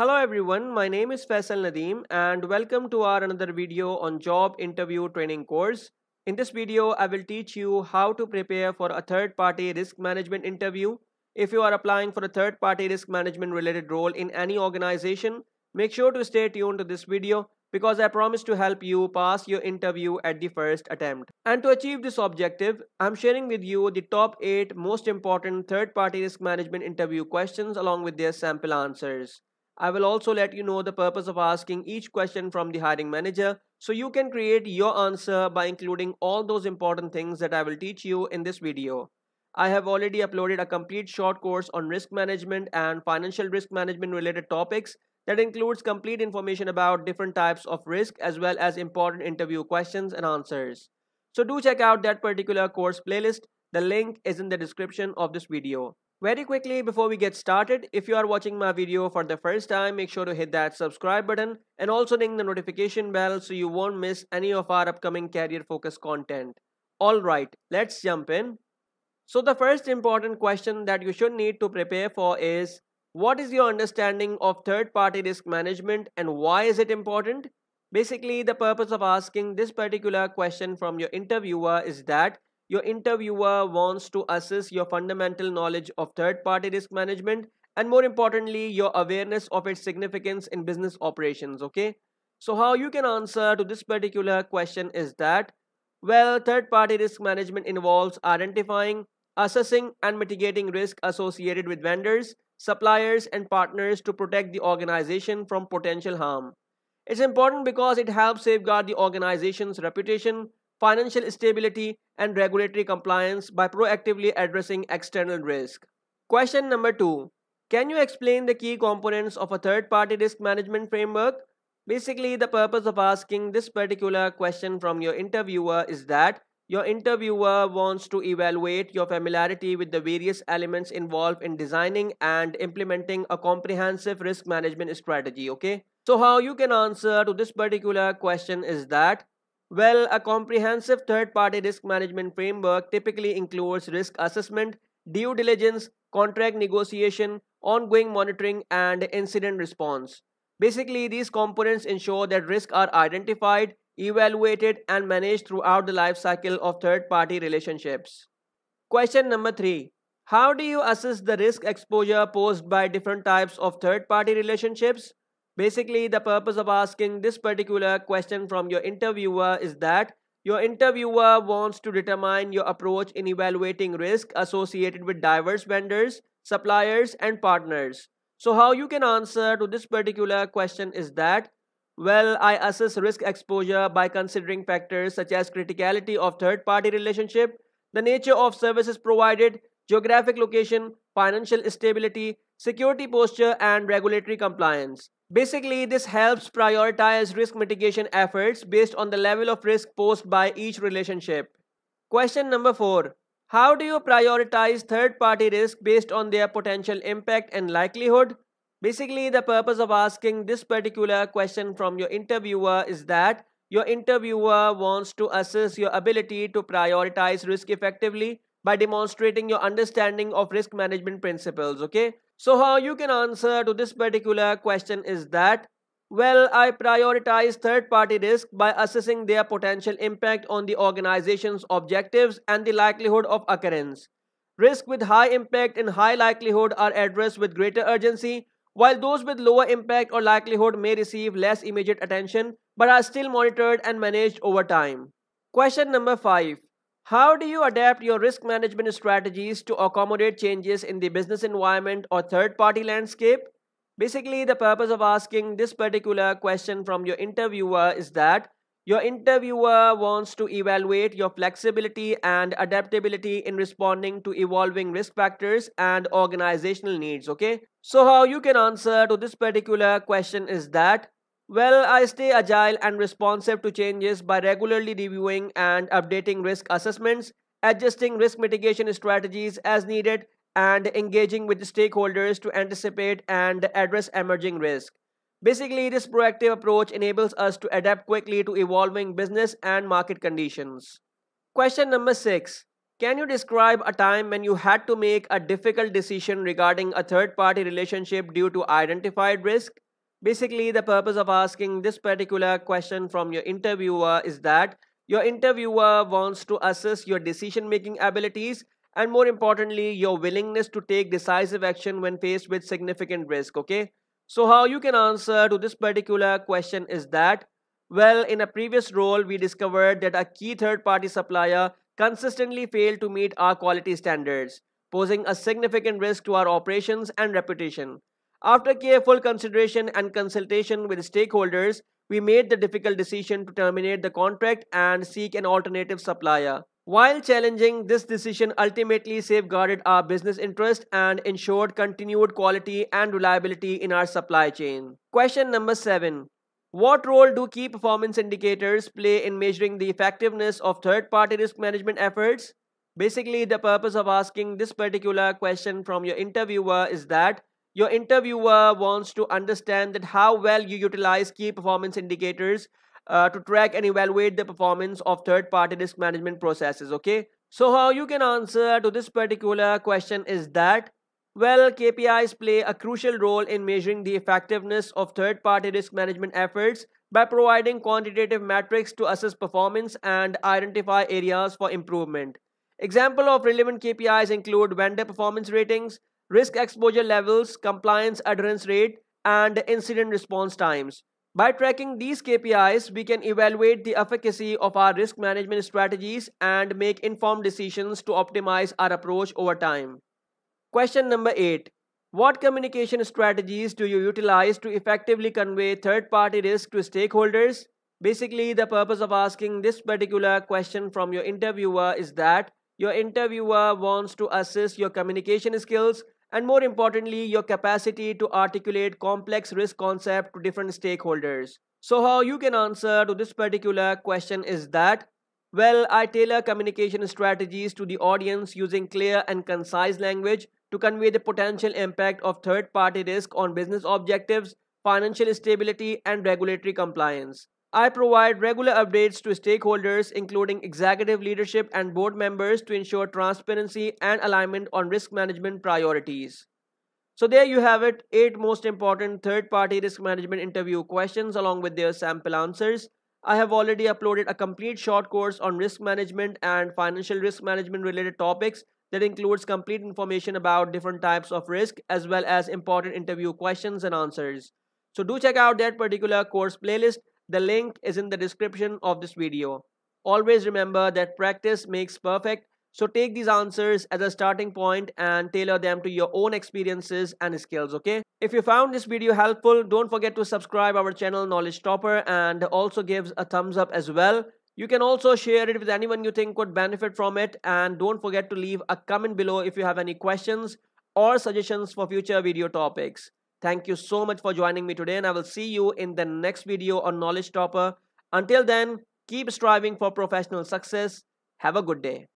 Hello everyone, my name is Faisal Nadeem and welcome to our another video on job interview training course. In this video, I will teach you how to prepare for a third party risk management interview. If you are applying for a third party risk management related role in any organization, make sure to stay tuned to this video because I promise to help you pass your interview at the first attempt. And to achieve this objective, I'm sharing with you the top 8 most important third party risk management interview questions along with their sample answers. I will also let you know the purpose of asking each question from the hiring manager so you can create your answer by including all those important things that I will teach you in this video. I have already uploaded a complete short course on risk management and financial risk management related topics that includes complete information about different types of risk as well as important interview questions and answers. So do check out that particular course playlist. The link is in the description of this video. Very quickly before we get started, if you are watching my video for the first time, make sure to hit that subscribe button and also ring the notification bell so you won't miss any of our upcoming career focused content. Alright, let's jump in. So the first important question that you should need to prepare for is, what is your understanding of third party risk management and why is it important? Basically, the purpose of asking this particular question from your interviewer is that your interviewer wants to assess your fundamental knowledge of third party risk management and more importantly, your awareness of its significance in business operations. Okay, so how you can answer to this particular question is that well, third party risk management involves identifying, assessing, and mitigating risk associated with vendors, suppliers, and partners to protect the organization from potential harm. It's important because it helps safeguard the organization's reputation, financial stability, and regulatory compliance by proactively addressing external risk. Question number two Can you explain the key components of a third party risk management framework? Basically, the purpose of asking this particular question from your interviewer is that your interviewer wants to evaluate your familiarity with the various elements involved in designing and implementing a comprehensive risk management strategy, okay? So, how you can answer to this particular question is that well, a comprehensive third-party risk management framework typically includes risk assessment, due diligence, contract negotiation, ongoing monitoring, and incident response. Basically, these components ensure that risks are identified, evaluated, and managed throughout the life cycle of third-party relationships. Question number three. How do you assess the risk exposure posed by different types of third-party relationships? Basically, the purpose of asking this particular question from your interviewer is that your interviewer wants to determine your approach in evaluating risk associated with diverse vendors, suppliers, and partners. So, how you can answer to this particular question is that well, I assess risk exposure by considering factors such as criticality of third party relationship, the nature of services provided, geographic location, financial stability, security posture, and regulatory compliance. Basically, this helps prioritize risk mitigation efforts based on the level of risk posed by each relationship. Question number 4. How do you prioritize third party risk based on their potential impact and likelihood? Basically, the purpose of asking this particular question from your interviewer is that your interviewer wants to assess your ability to prioritize risk effectively by demonstrating your understanding of risk management principles, okay? So how you can answer to this particular question is that well, I prioritize third-party risk by assessing their potential impact on the organization's objectives and the likelihood of occurrence. Risk with high impact and high likelihood are addressed with greater urgency, while those with lower impact or likelihood may receive less immediate attention but are still monitored and managed over time. Question number 5. How do you adapt your risk management strategies to accommodate changes in the business environment or third party landscape? Basically, the purpose of asking this particular question from your interviewer is that your interviewer wants to evaluate your flexibility and adaptability in responding to evolving risk factors and organizational needs, okay? So how you can answer to this particular question is that well, I stay agile and responsive to changes by regularly reviewing and updating risk assessments, adjusting risk mitigation strategies as needed, and engaging with stakeholders to anticipate and address emerging risk. Basically, this proactive approach enables us to adapt quickly to evolving business and market conditions. Question number 6. Can you describe a time when you had to make a difficult decision regarding a third party relationship due to identified risk? Basically, the purpose of asking this particular question from your interviewer is that your interviewer wants to assess your decision-making abilities and more importantly, your willingness to take decisive action when faced with significant risk, okay? So how you can answer to this particular question is that, well, in a previous role, we discovered that a key third-party supplier consistently failed to meet our quality standards, posing a significant risk to our operations and reputation. After careful consideration and consultation with stakeholders, we made the difficult decision to terminate the contract and seek an alternative supplier. While challenging, this decision ultimately safeguarded our business interest and ensured continued quality and reliability in our supply chain. Question number 7. What role do key performance indicators play in measuring the effectiveness of third-party risk management efforts? Basically, the purpose of asking this particular question from your interviewer is that your interviewer wants to understand that how well you utilize key performance indicators uh, to track and evaluate the performance of third-party risk management processes, okay? So how you can answer to this particular question is that, well, KPIs play a crucial role in measuring the effectiveness of third-party risk management efforts by providing quantitative metrics to assess performance and identify areas for improvement. Example of relevant KPIs include vendor performance ratings, risk exposure levels, compliance adherence rate, and incident response times. By tracking these KPIs, we can evaluate the efficacy of our risk management strategies and make informed decisions to optimize our approach over time. Question number 8. What communication strategies do you utilize to effectively convey third party risk to stakeholders? Basically, the purpose of asking this particular question from your interviewer is that your interviewer wants to assess your communication skills and more importantly, your capacity to articulate complex risk concept to different stakeholders. So how you can answer to this particular question is that, well, I tailor communication strategies to the audience using clear and concise language to convey the potential impact of third-party risk on business objectives, financial stability, and regulatory compliance. I provide regular updates to stakeholders, including executive leadership and board members, to ensure transparency and alignment on risk management priorities. So, there you have it eight most important third party risk management interview questions along with their sample answers. I have already uploaded a complete short course on risk management and financial risk management related topics that includes complete information about different types of risk as well as important interview questions and answers. So, do check out that particular course playlist the link is in the description of this video. Always remember that practice makes perfect, so take these answers as a starting point and tailor them to your own experiences and skills, okay? If you found this video helpful, don't forget to subscribe our channel Knowledge Topper and also give a thumbs up as well. You can also share it with anyone you think would benefit from it and don't forget to leave a comment below if you have any questions or suggestions for future video topics. Thank you so much for joining me today and I will see you in the next video on Knowledge Topper. Until then, keep striving for professional success. Have a good day.